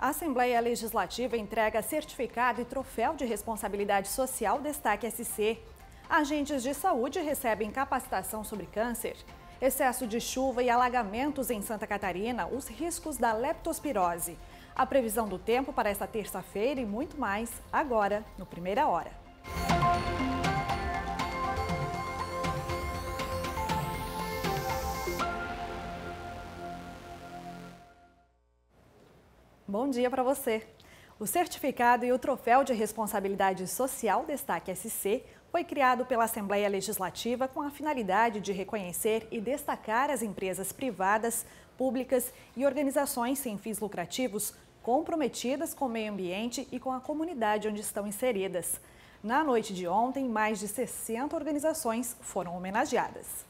A Assembleia Legislativa entrega certificado e troféu de responsabilidade social destaque SC. Agentes de saúde recebem capacitação sobre câncer. Excesso de chuva e alagamentos em Santa Catarina, os riscos da leptospirose. A previsão do tempo para esta terça-feira e muito mais agora no Primeira Hora. Bom dia para você. O certificado e o troféu de responsabilidade social Destaque SC foi criado pela Assembleia Legislativa com a finalidade de reconhecer e destacar as empresas privadas, públicas e organizações sem fins lucrativos comprometidas com o meio ambiente e com a comunidade onde estão inseridas. Na noite de ontem, mais de 60 organizações foram homenageadas.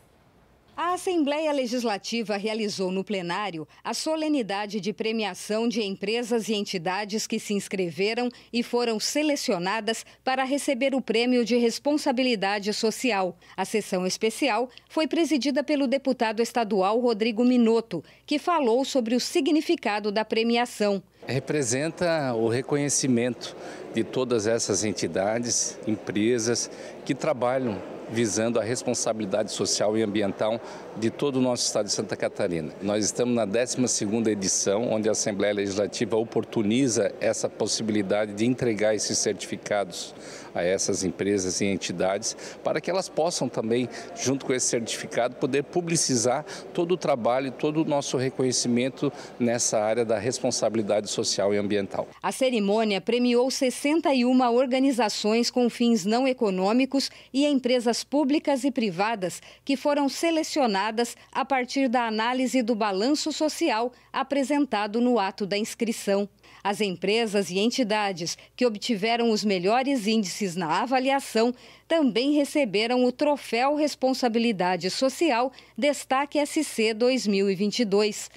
A Assembleia Legislativa realizou no plenário a solenidade de premiação de empresas e entidades que se inscreveram e foram selecionadas para receber o Prêmio de Responsabilidade Social. A sessão especial foi presidida pelo deputado estadual Rodrigo Minotto, que falou sobre o significado da premiação. Representa o reconhecimento de todas essas entidades, empresas que trabalham visando a responsabilidade social e ambiental de todo o nosso estado de Santa Catarina. Nós estamos na 12ª edição, onde a Assembleia Legislativa oportuniza essa possibilidade de entregar esses certificados a essas empresas e entidades, para que elas possam também, junto com esse certificado, poder publicizar todo o trabalho, e todo o nosso reconhecimento nessa área da responsabilidade social e ambiental. A cerimônia premiou 61 organizações com fins não econômicos e empresas públicas e privadas que foram selecionadas a partir da análise do balanço social apresentado no ato da inscrição. As empresas e entidades que obtiveram os melhores índices na avaliação também receberam o Troféu Responsabilidade Social Destaque SC 2022.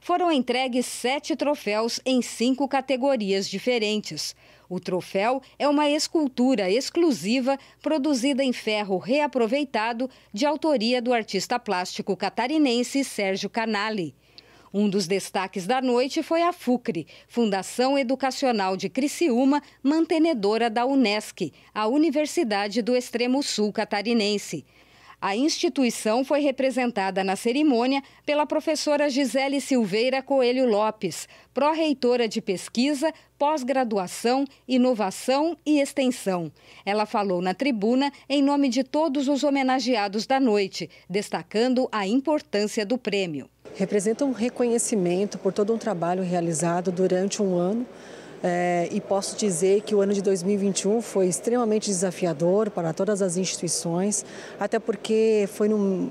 Foram entregues sete troféus em cinco categorias diferentes. O troféu é uma escultura exclusiva produzida em ferro reaproveitado de autoria do artista plástico catarinense Sérgio Canali. Um dos destaques da noite foi a FUCRE, Fundação Educacional de Criciúma, mantenedora da UNESCO, a Universidade do Extremo Sul Catarinense. A instituição foi representada na cerimônia pela professora Gisele Silveira Coelho Lopes, pró-reitora de pesquisa, pós-graduação, inovação e extensão. Ela falou na tribuna em nome de todos os homenageados da noite, destacando a importância do prêmio. Representa um reconhecimento por todo um trabalho realizado durante um ano é, e posso dizer que o ano de 2021 foi extremamente desafiador para todas as instituições, até porque foi num,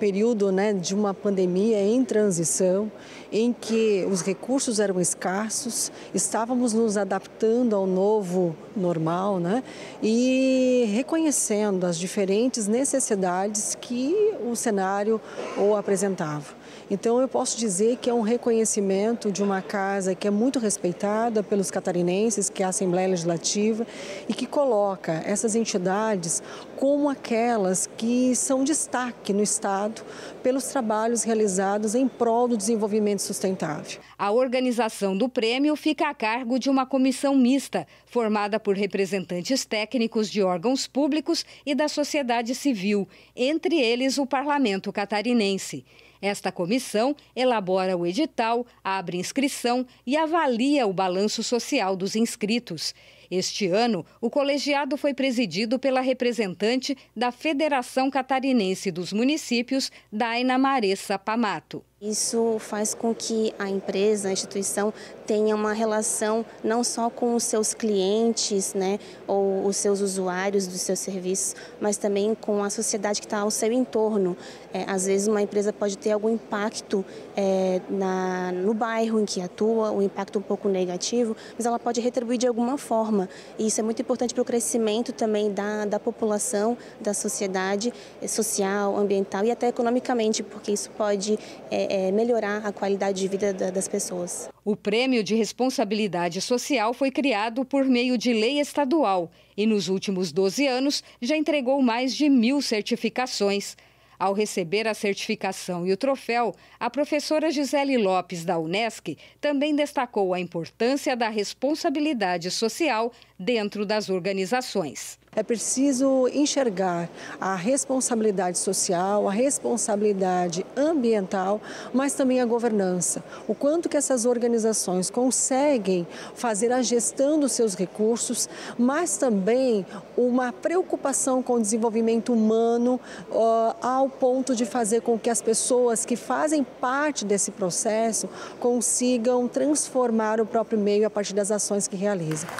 período né, de uma pandemia em transição, em que os recursos eram escassos, estávamos nos adaptando ao novo normal né, e reconhecendo as diferentes necessidades que o cenário o apresentava. Então eu posso dizer que é um reconhecimento de uma casa que é muito respeitada pelos catarinenses, que é a Assembleia Legislativa, e que coloca essas entidades como aquelas que são destaque no Estado pelos trabalhos realizados em prol do desenvolvimento sustentável. A organização do prêmio fica a cargo de uma comissão mista, formada por representantes técnicos de órgãos públicos e da sociedade civil, entre eles o parlamento catarinense. Esta comissão elabora o edital, abre inscrição e avalia o balanço social dos inscritos. Este ano, o colegiado foi presidido pela representante da Federação Catarinense dos Municípios, Daina Maressa Pamato. Isso faz com que a empresa, a instituição, tenha uma relação não só com os seus clientes, né, ou os seus usuários dos seus serviços, mas também com a sociedade que está ao seu entorno. É, às vezes, uma empresa pode ter algum impacto é, na, no bairro em que atua, um impacto um pouco negativo, mas ela pode retribuir de alguma forma. E isso é muito importante para o crescimento também da, da população, da sociedade, é, social, ambiental e até economicamente, porque isso pode. É, é, melhorar a qualidade de vida da, das pessoas. O Prêmio de Responsabilidade Social foi criado por meio de lei estadual e, nos últimos 12 anos, já entregou mais de mil certificações. Ao receber a certificação e o troféu, a professora Gisele Lopes, da Unesc, também destacou a importância da responsabilidade social dentro das organizações. É preciso enxergar a responsabilidade social, a responsabilidade ambiental, mas também a governança. O quanto que essas organizações conseguem fazer a gestão dos seus recursos, mas também uma preocupação com o desenvolvimento humano uh, ao ponto de fazer com que as pessoas que fazem parte desse processo consigam transformar o próprio meio a partir das ações que realizam.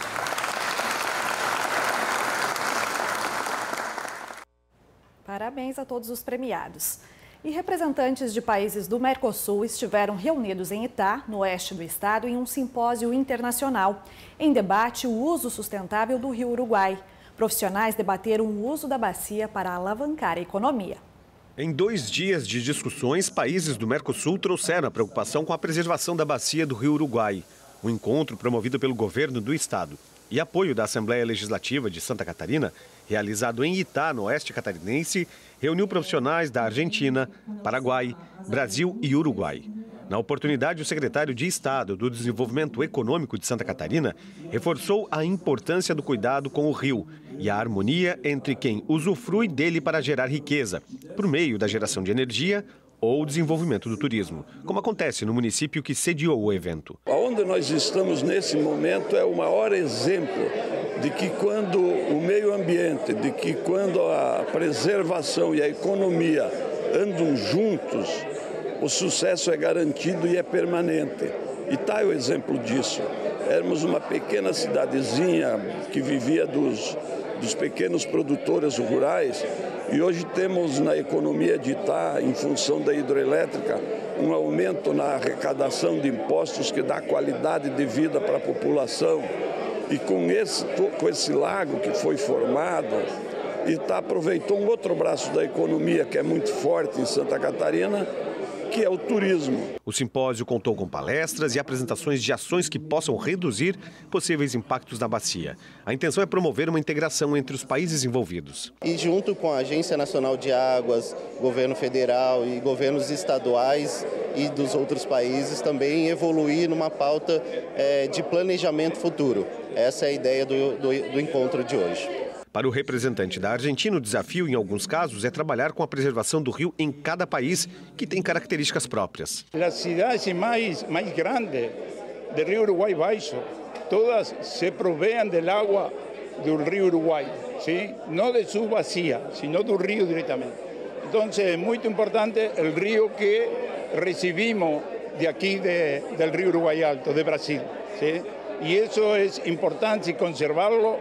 Parabéns a todos os premiados. E representantes de países do Mercosul estiveram reunidos em Itá, no oeste do estado, em um simpósio internacional. Em debate, o uso sustentável do rio Uruguai. Profissionais debateram o uso da bacia para alavancar a economia. Em dois dias de discussões, países do Mercosul trouxeram a preocupação com a preservação da bacia do rio Uruguai. O um encontro, promovido pelo governo do estado e apoio da Assembleia Legislativa de Santa Catarina, realizado em Itá, no oeste catarinense, reuniu profissionais da Argentina, Paraguai, Brasil e Uruguai. Na oportunidade, o secretário de Estado do Desenvolvimento Econômico de Santa Catarina reforçou a importância do cuidado com o rio e a harmonia entre quem usufrui dele para gerar riqueza, por meio da geração de energia ou desenvolvimento do turismo, como acontece no município que sediou o evento. Onde nós estamos nesse momento é o maior exemplo de que quando o meio ambiente, de que quando a preservação e a economia andam juntos, o sucesso é garantido e é permanente. E está o exemplo disso. Éramos uma pequena cidadezinha que vivia dos, dos pequenos produtores rurais e hoje temos na economia de Itá, em função da hidrelétrica, um aumento na arrecadação de impostos que dá qualidade de vida para a população e com esse, com esse lago que foi formado, Itá aproveitou um outro braço da economia que é muito forte em Santa Catarina, que é o turismo. O simpósio contou com palestras e apresentações de ações que possam reduzir possíveis impactos na bacia. A intenção é promover uma integração entre os países envolvidos. E junto com a Agência Nacional de Águas, governo federal e governos estaduais e dos outros países, também evoluir numa pauta é, de planejamento futuro. Essa é a ideia do, do, do encontro de hoje. Para o representante da Argentina, o desafio, em alguns casos, é trabalhar com a preservação do rio em cada país, que tem características próprias. As cidades mais, mais grandes do rio Uruguai Baixo, todas se provêem do água do rio Uruguai, não de sua bacia, sino do rio diretamente. Então, é muito importante o rio que recebimos de aqui, de, do rio Uruguai Alto, de Brasil y eso es importante conservarlo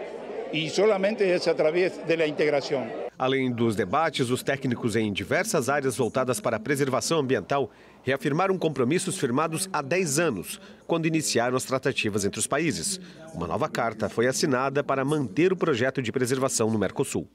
y solamente es a través de la integración. Além dos debates, os técnicos em diversas áreas voltadas para a preservação ambiental reafirmaram compromissos firmados há 10 anos, quando iniciaram as tratativas entre os países. Uma nova carta foi assinada para manter o projeto de preservação no Mercosul.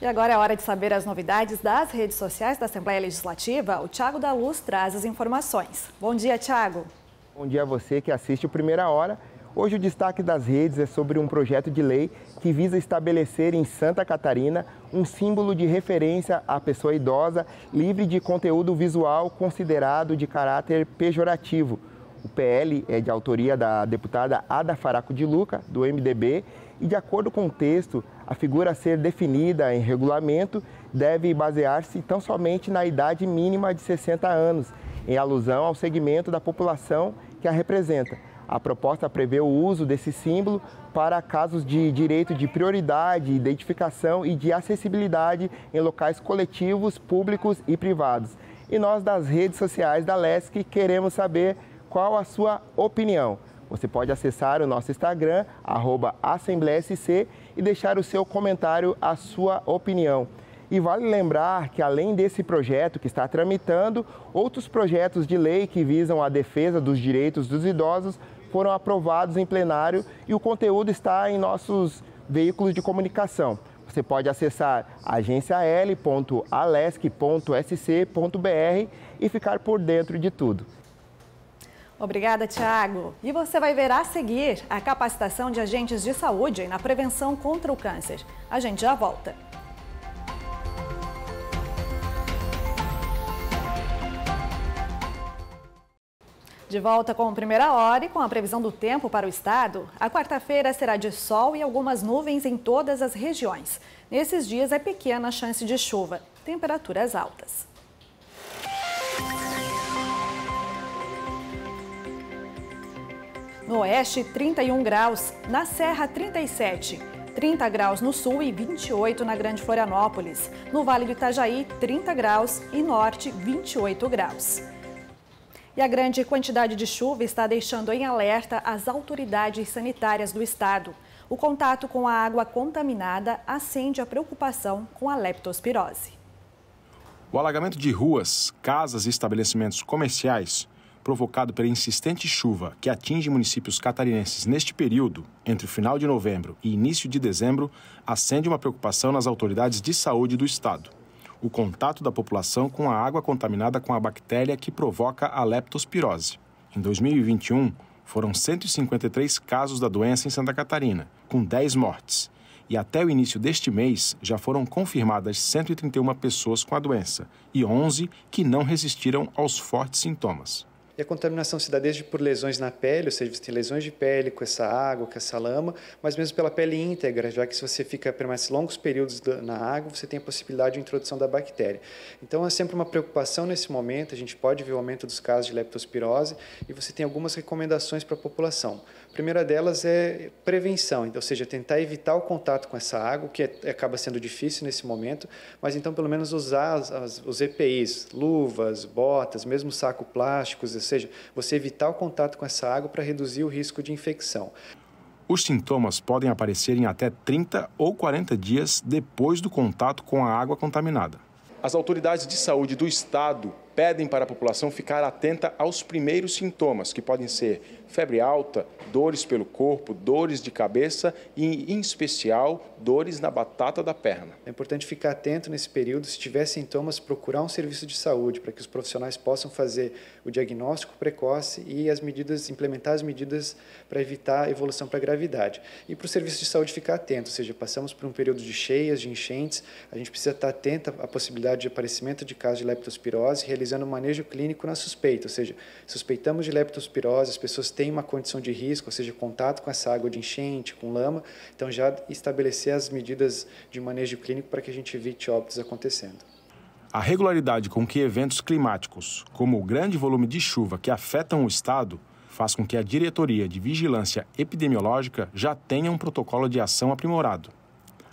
E agora é hora de saber as novidades das redes sociais da Assembleia Legislativa. O Tiago da Luz traz as informações. Bom dia, Tiago. Bom dia a você que assiste o Primeira Hora. Hoje o destaque das redes é sobre um projeto de lei que visa estabelecer em Santa Catarina um símbolo de referência à pessoa idosa livre de conteúdo visual considerado de caráter pejorativo. O PL é de autoria da deputada Ada Faraco de Luca, do MDB, e de acordo com o texto, a figura a ser definida em regulamento deve basear-se tão somente na idade mínima de 60 anos em alusão ao segmento da população que a representa. A proposta prevê o uso desse símbolo para casos de direito de prioridade, identificação e de acessibilidade em locais coletivos, públicos e privados. E nós, das redes sociais da LESC, queremos saber qual a sua opinião. Você pode acessar o nosso Instagram, arroba AssembleaSC, e deixar o seu comentário, a sua opinião. E vale lembrar que, além desse projeto que está tramitando, outros projetos de lei que visam a defesa dos direitos dos idosos foram aprovados em plenário e o conteúdo está em nossos veículos de comunicação. Você pode acessar agencial.alesc.sc.br e ficar por dentro de tudo. Obrigada, Tiago. E você vai ver a seguir a capacitação de agentes de saúde na prevenção contra o câncer. A gente já volta. De volta com a primeira hora e com a previsão do tempo para o estado, a quarta-feira será de sol e algumas nuvens em todas as regiões. Nesses dias é pequena a chance de chuva, temperaturas altas. No oeste, 31 graus, na Serra, 37. 30 graus no sul e 28 na Grande Florianópolis. No Vale do Itajaí, 30 graus e norte, 28 graus. E a grande quantidade de chuva está deixando em alerta as autoridades sanitárias do estado. O contato com a água contaminada acende a preocupação com a leptospirose. O alagamento de ruas, casas e estabelecimentos comerciais provocado pela insistente chuva que atinge municípios catarinenses neste período, entre o final de novembro e início de dezembro, acende uma preocupação nas autoridades de saúde do estado o contato da população com a água contaminada com a bactéria que provoca a leptospirose. Em 2021, foram 153 casos da doença em Santa Catarina, com 10 mortes. E até o início deste mês, já foram confirmadas 131 pessoas com a doença e 11 que não resistiram aos fortes sintomas. E a contaminação se dá desde por lesões na pele, ou seja, você tem lesões de pele com essa água, com essa lama, mas mesmo pela pele íntegra, já que se você fica permanece longos períodos na água, você tem a possibilidade de introdução da bactéria. Então é sempre uma preocupação nesse momento, a gente pode ver o aumento dos casos de leptospirose e você tem algumas recomendações para a população. A primeira delas é prevenção, então, ou seja, tentar evitar o contato com essa água, que é, acaba sendo difícil nesse momento, mas então pelo menos usar as, as, os EPIs, luvas, botas, mesmo saco plásticos, ou seja, você evitar o contato com essa água para reduzir o risco de infecção. Os sintomas podem aparecer em até 30 ou 40 dias depois do contato com a água contaminada. As autoridades de saúde do estado pedem para a população ficar atenta aos primeiros sintomas, que podem ser febre alta, dores pelo corpo, dores de cabeça e, em especial, dores na batata da perna. É importante ficar atento nesse período, se tiver sintomas, procurar um serviço de saúde para que os profissionais possam fazer o diagnóstico precoce e as medidas, implementar as medidas para evitar a evolução para a gravidade. E para o serviço de saúde ficar atento, ou seja, passamos por um período de cheias, de enchentes, a gente precisa estar atento à possibilidade de aparecimento de casos de leptospirose, realizando um manejo clínico na suspeita, ou seja, suspeitamos de leptospirose, as pessoas têm tem uma condição de risco, ou seja, contato com essa água de enchente, com lama, então já estabelecer as medidas de manejo clínico para que a gente evite óbitos acontecendo. A regularidade com que eventos climáticos, como o grande volume de chuva que afetam o estado, faz com que a Diretoria de Vigilância Epidemiológica já tenha um protocolo de ação aprimorado.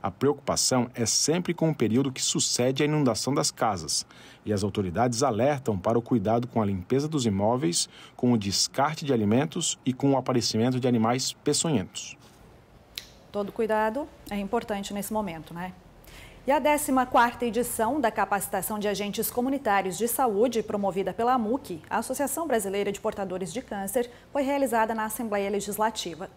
A preocupação é sempre com o período que sucede à inundação das casas, e as autoridades alertam para o cuidado com a limpeza dos imóveis, com o descarte de alimentos e com o aparecimento de animais peçonhentos. Todo cuidado é importante nesse momento, né? E a 14ª edição da capacitação de agentes comunitários de saúde, promovida pela AMUC, a Associação Brasileira de Portadores de Câncer, foi realizada na Assembleia Legislativa.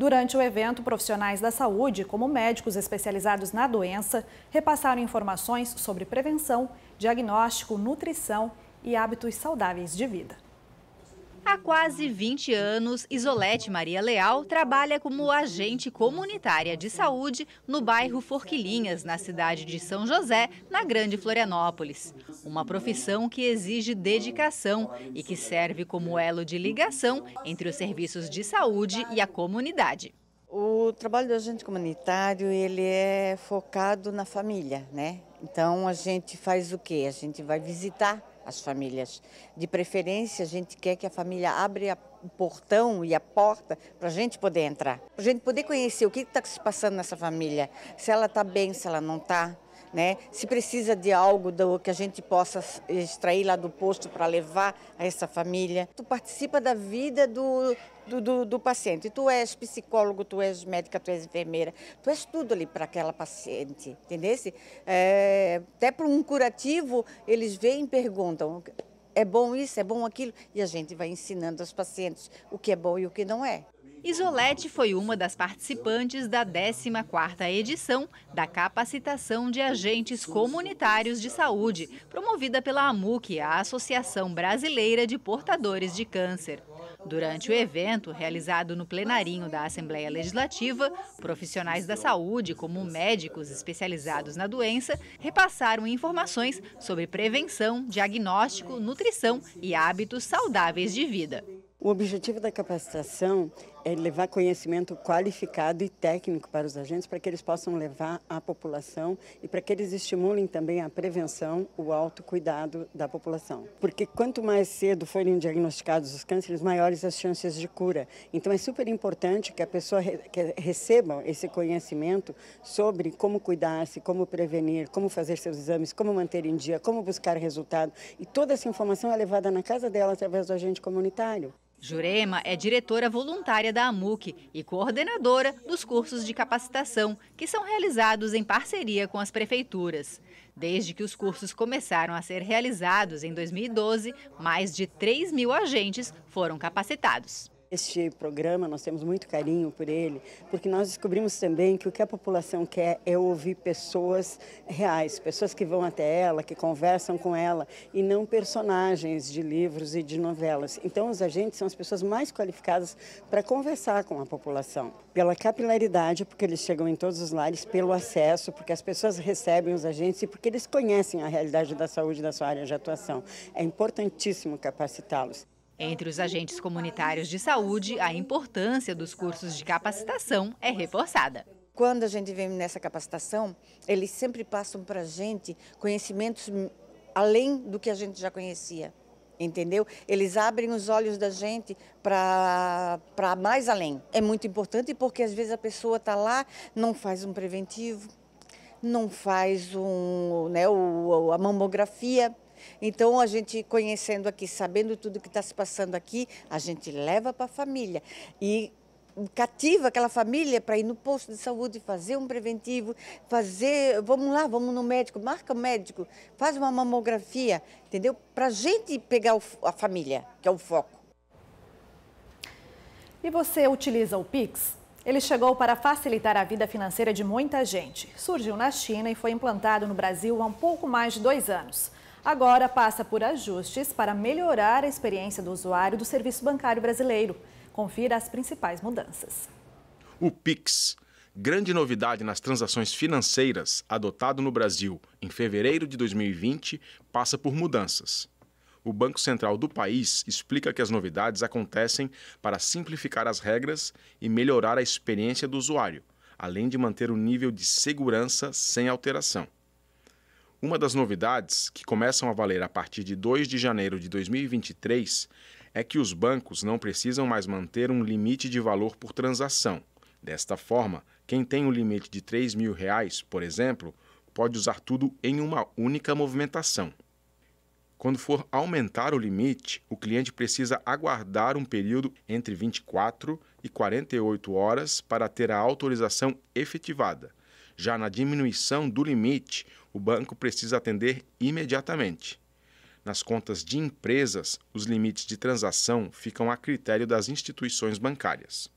Durante o evento, profissionais da saúde, como médicos especializados na doença, repassaram informações sobre prevenção, diagnóstico, nutrição e hábitos saudáveis de vida. Há quase 20 anos, Isolete Maria Leal trabalha como agente comunitária de saúde no bairro Forquilinhas, na cidade de São José, na Grande Florianópolis. Uma profissão que exige dedicação e que serve como elo de ligação entre os serviços de saúde e a comunidade. O trabalho do agente comunitário, ele é focado na família, né? Então a gente faz o quê? A gente vai visitar as famílias. De preferência, a gente quer que a família abra o portão e a porta para a gente poder entrar, para a gente poder conhecer o que está se passando nessa família, se ela está bem, se ela não está. Né? Se precisa de algo do, que a gente possa extrair lá do posto para levar a essa família. Tu participa da vida do, do, do, do, paciente. Tu és psicólogo, tu és médica, tu és enfermeira, tu és tudo ali para aquela paciente, entendesse? É, até para um curativo, eles vêm e perguntam, é bom isso, é bom aquilo, e a gente vai ensinando aos pacientes o que é bom e o que não é. Isolete foi uma das participantes da 14ª edição da capacitação de agentes comunitários de saúde, promovida pela AMUC, a Associação Brasileira de Portadores de Câncer. Durante o evento, realizado no plenarinho da Assembleia Legislativa, profissionais da saúde, como médicos especializados na doença, repassaram informações sobre prevenção, diagnóstico, nutrição e hábitos saudáveis de vida. O objetivo da capacitação é levar conhecimento qualificado e técnico para os agentes, para que eles possam levar à população e para que eles estimulem também a prevenção, o autocuidado da população. Porque quanto mais cedo forem diagnosticados os cânceres, maiores as chances de cura. Então é super importante que a pessoa re que receba esse conhecimento sobre como cuidar-se, como prevenir, como fazer seus exames, como manter em dia, como buscar resultado. E toda essa informação é levada na casa dela através do agente comunitário. Jurema é diretora voluntária da AMUC e coordenadora dos cursos de capacitação que são realizados em parceria com as prefeituras. Desde que os cursos começaram a ser realizados em 2012, mais de 3 mil agentes foram capacitados. Este programa nós temos muito carinho por ele, porque nós descobrimos também que o que a população quer é ouvir pessoas reais, pessoas que vão até ela, que conversam com ela e não personagens de livros e de novelas. Então os agentes são as pessoas mais qualificadas para conversar com a população, pela capilaridade, porque eles chegam em todos os lares, pelo acesso, porque as pessoas recebem os agentes e porque eles conhecem a realidade da saúde da sua área de atuação. É importantíssimo capacitá-los. Entre os agentes comunitários de saúde, a importância dos cursos de capacitação é reforçada. Quando a gente vem nessa capacitação, eles sempre passam para a gente conhecimentos além do que a gente já conhecia, entendeu? Eles abrem os olhos da gente para mais além. É muito importante porque às vezes a pessoa está lá, não faz um preventivo, não faz um, né, a mamografia, então, a gente conhecendo aqui, sabendo tudo que está se passando aqui, a gente leva para a família. E cativa aquela família para ir no posto de saúde, fazer um preventivo, fazer, vamos lá, vamos no médico, marca o médico, faz uma mamografia, entendeu? Para a gente pegar o, a família, que é o foco. E você utiliza o Pix? Ele chegou para facilitar a vida financeira de muita gente. Surgiu na China e foi implantado no Brasil há um pouco mais de dois anos agora passa por ajustes para melhorar a experiência do usuário do serviço bancário brasileiro. Confira as principais mudanças. O Pix, grande novidade nas transações financeiras, adotado no Brasil em fevereiro de 2020, passa por mudanças. O Banco Central do país explica que as novidades acontecem para simplificar as regras e melhorar a experiência do usuário, além de manter o nível de segurança sem alteração. Uma das novidades, que começam a valer a partir de 2 de janeiro de 2023, é que os bancos não precisam mais manter um limite de valor por transação. Desta forma, quem tem um limite de R$ 3 mil, reais, por exemplo, pode usar tudo em uma única movimentação. Quando for aumentar o limite, o cliente precisa aguardar um período entre 24 e 48 horas para ter a autorização efetivada. Já na diminuição do limite, o banco precisa atender imediatamente. Nas contas de empresas, os limites de transação ficam a critério das instituições bancárias.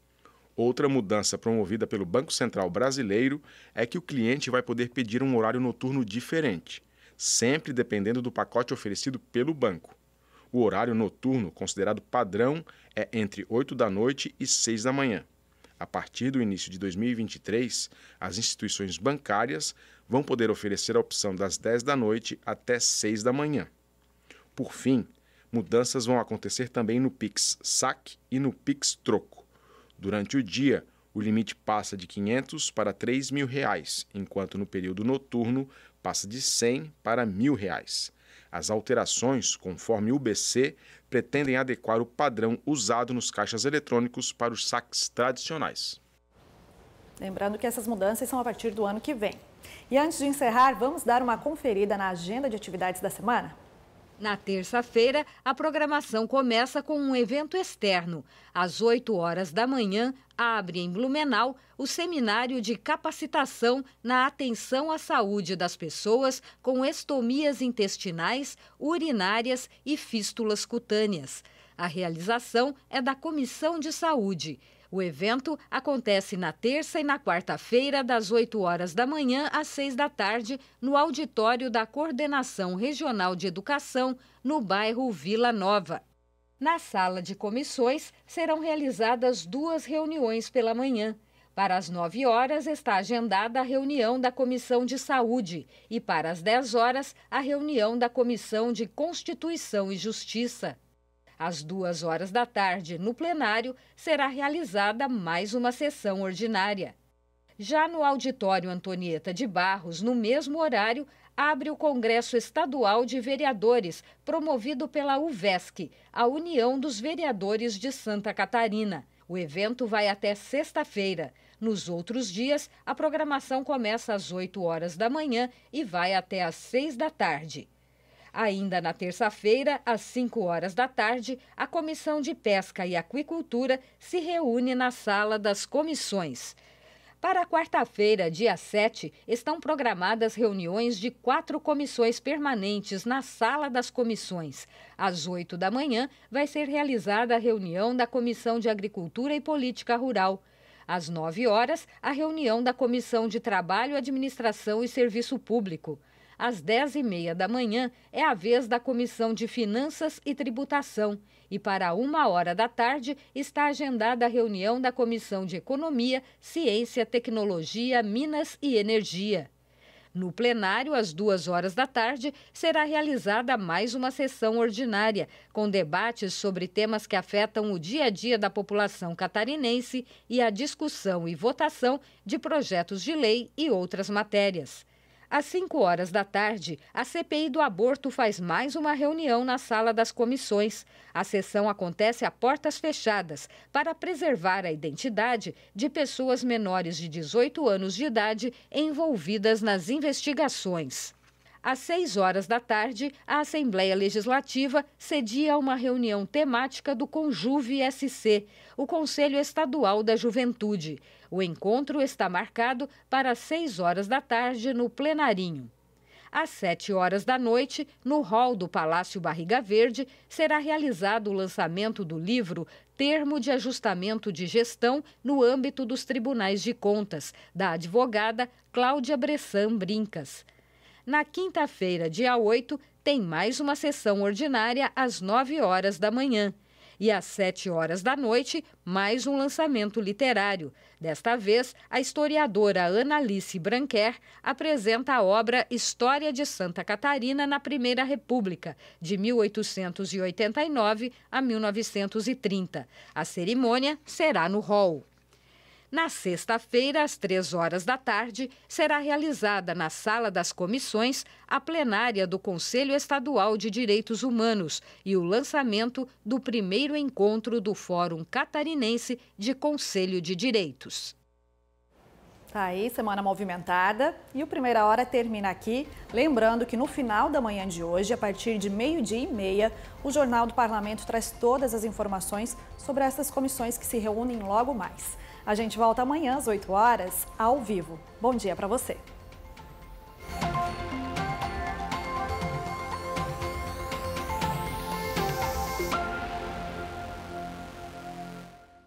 Outra mudança promovida pelo Banco Central Brasileiro é que o cliente vai poder pedir um horário noturno diferente, sempre dependendo do pacote oferecido pelo banco. O horário noturno, considerado padrão, é entre 8 da noite e 6 da manhã. A partir do início de 2023, as instituições bancárias vão poder oferecer a opção das 10 da noite até 6 da manhã. Por fim, mudanças vão acontecer também no Pix Saque e no Pix Troco. Durante o dia, o limite passa de 500 para 3 mil reais, enquanto no período noturno passa de 100 para mil reais. As alterações, conforme o BC, pretendem adequar o padrão usado nos caixas eletrônicos para os saques tradicionais. Lembrando que essas mudanças são a partir do ano que vem. E antes de encerrar, vamos dar uma conferida na agenda de atividades da semana? Na terça-feira, a programação começa com um evento externo. Às 8 horas da manhã, abre em Blumenau o seminário de capacitação na atenção à saúde das pessoas com estomias intestinais, urinárias e fístulas cutâneas. A realização é da Comissão de Saúde. O evento acontece na terça e na quarta-feira, das 8 horas da manhã às 6 da tarde, no auditório da Coordenação Regional de Educação, no bairro Vila Nova. Na sala de comissões serão realizadas duas reuniões pela manhã. Para as 9 horas está agendada a reunião da Comissão de Saúde e para as 10 horas a reunião da Comissão de Constituição e Justiça. Às duas horas da tarde, no plenário, será realizada mais uma sessão ordinária. Já no auditório Antonieta de Barros, no mesmo horário, abre o Congresso Estadual de Vereadores, promovido pela UVESC, a União dos Vereadores de Santa Catarina. O evento vai até sexta-feira. Nos outros dias, a programação começa às 8 horas da manhã e vai até às 6 da tarde. Ainda na terça-feira, às 5 horas da tarde, a Comissão de Pesca e Aquicultura se reúne na Sala das Comissões. Para quarta-feira, dia 7, estão programadas reuniões de quatro comissões permanentes na Sala das Comissões. Às 8 da manhã, vai ser realizada a reunião da Comissão de Agricultura e Política Rural. Às 9 horas, a reunião da Comissão de Trabalho, Administração e Serviço Público às 10h30 da manhã, é a vez da Comissão de Finanças e Tributação. E para uma hora da tarde está agendada a reunião da Comissão de Economia, Ciência, Tecnologia, Minas e Energia. No plenário, às duas horas da tarde, será realizada mais uma sessão ordinária, com debates sobre temas que afetam o dia a dia da população catarinense e a discussão e votação de projetos de lei e outras matérias. Às 5 horas da tarde, a CPI do aborto faz mais uma reunião na sala das comissões. A sessão acontece a portas fechadas para preservar a identidade de pessoas menores de 18 anos de idade envolvidas nas investigações. Às 6 horas da tarde, a Assembleia Legislativa cedia uma reunião temática do Conjuve SC, o Conselho Estadual da Juventude. O encontro está marcado para as 6 horas da tarde no plenarinho. Às 7 horas da noite, no hall do Palácio Barriga Verde, será realizado o lançamento do livro Termo de Ajustamento de Gestão no âmbito dos Tribunais de Contas, da advogada Cláudia Bressan Brincas. Na quinta-feira, dia 8, tem mais uma sessão ordinária às 9 horas da manhã. E às sete horas da noite, mais um lançamento literário. Desta vez, a historiadora Analice Branquer apresenta a obra História de Santa Catarina na Primeira República, de 1889 a 1930. A cerimônia será no hall. Na sexta-feira, às três horas da tarde, será realizada na Sala das Comissões a plenária do Conselho Estadual de Direitos Humanos e o lançamento do primeiro encontro do Fórum Catarinense de Conselho de Direitos. Tá aí, semana movimentada. E o Primeira Hora termina aqui. Lembrando que no final da manhã de hoje, a partir de meio-dia e meia, o Jornal do Parlamento traz todas as informações sobre essas comissões que se reúnem logo mais. A gente volta amanhã às 8 horas, ao vivo. Bom dia para você.